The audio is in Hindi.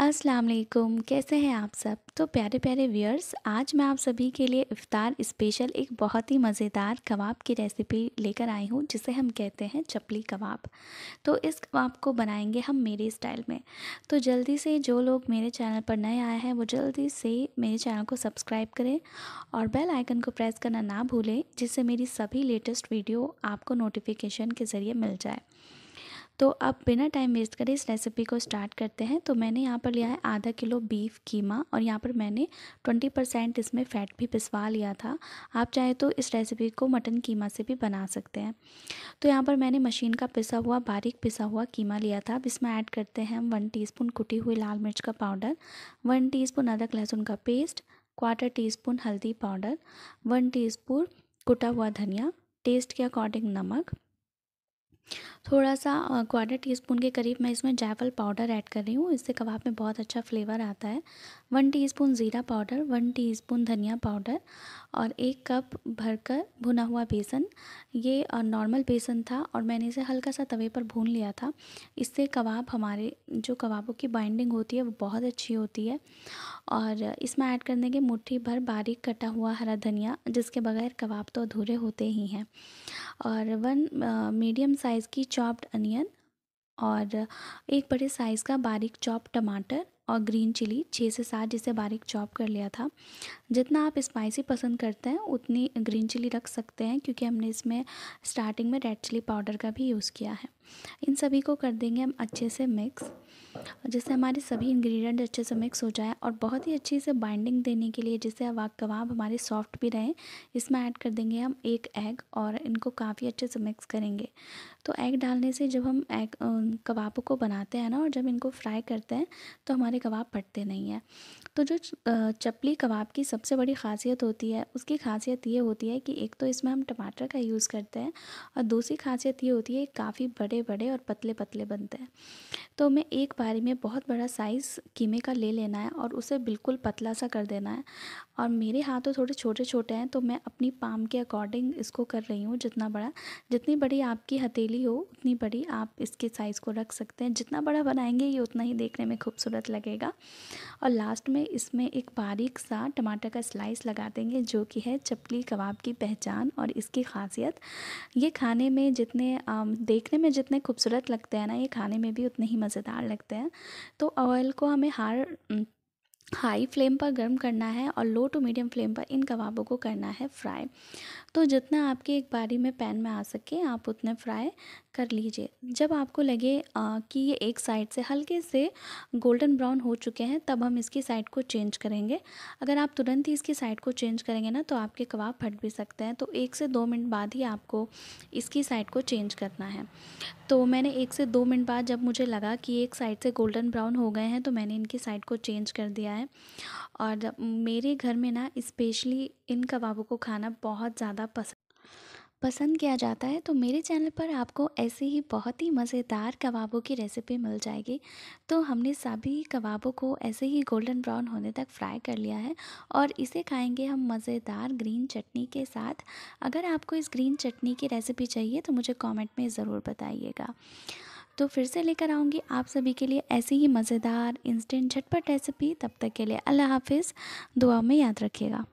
अस्सलाम वालेकुम कैसे हैं आप सब तो प्यारे प्यारे व्यूअर्स आज मैं आप सभी के लिए इफ़ार स्पेशल एक बहुत ही मज़ेदार कबाब की रेसिपी लेकर आई हूँ जिसे हम कहते हैं चपली कबाब तो इस कबाब को बनाएंगे हम मेरे स्टाइल में तो जल्दी से जो लोग मेरे चैनल पर नए आए हैं वो जल्दी से मेरे चैनल को सब्सक्राइब करें और बेल आइकन को प्रेस करना ना भूलें जिससे मेरी सभी लेटेस्ट वीडियो आपको नोटिफिकेशन के ज़रिए मिल जाए तो आप बिना टाइम वेस्ट करें इस रेसिपी को स्टार्ट करते हैं तो मैंने यहाँ पर लिया है आधा किलो बीफ कीमा और यहाँ पर मैंने ट्वेंटी परसेंट इसमें फ़ैट भी पिसवा लिया था आप चाहे तो इस रेसिपी को मटन कीमा से भी बना सकते हैं तो यहाँ पर मैंने मशीन का पिसा हुआ बारीक पिसा हुआ कीमा लिया था अब इसमें ऐड करते हैं हम वन टी कुटी हुई लाल मिर्च का पाउडर वन टी अदरक लहसुन का पेस्ट क्वार्टर टी स्पून हल्दी पाउडर वन टी स्पून कुटा हुआ धनिया टेस्ट के अकॉर्डिंग नमक थोड़ा सा क्वार्टर टी स्पून के करीब मैं इसमें जायफल पाउडर ऐड कर रही हूँ इससे कबाब में बहुत अच्छा फ्लेवर आता है वन टीस्पून ज़ीरा पाउडर वन टीस्पून धनिया पाउडर और एक कप भरकर भुना हुआ बेसन ये नॉर्मल बेसन था और मैंने इसे हल्का सा तवे पर भून लिया था इससे कबाब हमारे जो कबाबों की बाइंडिंग होती है वो बहुत अच्छी होती है और इसमें ऐड कर देंगे मुट्ठी भर बारीक कटा हुआ हरा धनिया जिसके बगैर कबाब तो अधूरे होते ही हैं और वन मीडियम साइज़ की चॉप्ड अनियन और एक बड़े साइज़ का बारीक चॉप टमाटर और ग्रीन चिली छः से सात जिसे बारीक चॉप कर लिया था जितना आप स्पाइसी पसंद करते हैं उतनी ग्रीन चिली रख सकते हैं क्योंकि हमने इसमें स्टार्टिंग में रेड चिली पाउडर का भी यूज़ किया है इन सभी को कर देंगे हम अच्छे से मिक्स जिससे हमारे सभी इंग्रेडिएंट अच्छे से मिक्स हो जाए और बहुत ही अच्छी से बाइंडिंग देने के लिए जिससे कबाब हमारे सॉफ्ट भी रहें इसमें ऐड कर देंगे हम एक एग और इनको काफ़ी अच्छे से मिक्स करेंगे तो एग डालने से जब हम एग कबाब को बनाते हैं ना और जब इनको फ्राई करते हैं तो हमारे कबाब फटते नहीं हैं तो जो चपली कबाब की सबसे बड़ी खासियत होती है उसकी खासियत ये होती है कि एक तो इसमें हम टमाटर का यूज़ करते हैं और दूसरी खासियत ये होती है काफ़ी बड़े बड़े बड़े और पतले पतले बनते हैं तो हमें एक बारी में बहुत बड़ा साइज़ कीमे का ले लेना है और उसे बिल्कुल पतला सा कर देना है और मेरे हाथ तो थोड़े छोटे छोटे हैं तो मैं अपनी पाम के अकॉर्डिंग इसको कर रही हूँ जितना बड़ा जितनी बड़ी आपकी हथेली हो उतनी बड़ी आप इसके साइज़ को रख सकते हैं जितना बड़ा बनाएंगे ये उतना ही देखने में खूबसूरत लगेगा और लास्ट में इसमें एक बारीक सा टमाटर का स्लाइस लगा देंगे जो कि है चपली कबाब की पहचान और इसकी खासियत ये खाने में जितने देखने में जितने जितने खूबसूरत लगते हैं ना ये खाने में भी उतने ही मज़ेदार लगते हैं तो ऑयल को हमें हर हाई फ्लेम पर गर्म करना है और लो टू मीडियम फ्लेम पर इन कबाबों को करना है फ्राई तो जितना आपके एक बारी में पैन में आ सके आप उतने फ्राई कर लीजिए जब आपको लगे आ, कि ये एक साइड से हल्के से गोल्डन ब्राउन हो चुके हैं तब हम इसकी साइड को चेंज करेंगे अगर आप तुरंत ही इसकी साइड को चेंज करेंगे ना तो आपके कबाब फट भी सकते हैं तो एक से दो मिनट बाद ही आपको इसकी साइड को चेंज करना है तो मैंने एक से दो मिनट बाद जब मुझे लगा कि एक साइड से गोल्डन ब्राउन हो गए हैं तो मैंने इनकी साइड को चेंज कर दिया है है और मेरे घर में ना इस्पेशली इन कबाबों को खाना बहुत ज़्यादा पसंद पसंद किया जाता है तो मेरे चैनल पर आपको ऐसे ही बहुत ही मज़ेदार कबाबों की रेसिपी मिल जाएगी तो हमने सभी कबाबों को ऐसे ही गोल्डन ब्राउन होने तक फ्राई कर लिया है और इसे खाएंगे हम मज़ेदार ग्रीन चटनी के साथ अगर आपको इस ग्रीन चटनी की रेसिपी चाहिए तो मुझे कमेंट में ज़रूर बताइएगा तो फिर से लेकर आऊँगी आप सभी के लिए ऐसी ही मज़ेदार इंस्टेंट झटपट रेसिपी तब तक के लिए अल्लाह हाफिज़ दुआ में याद रखिएगा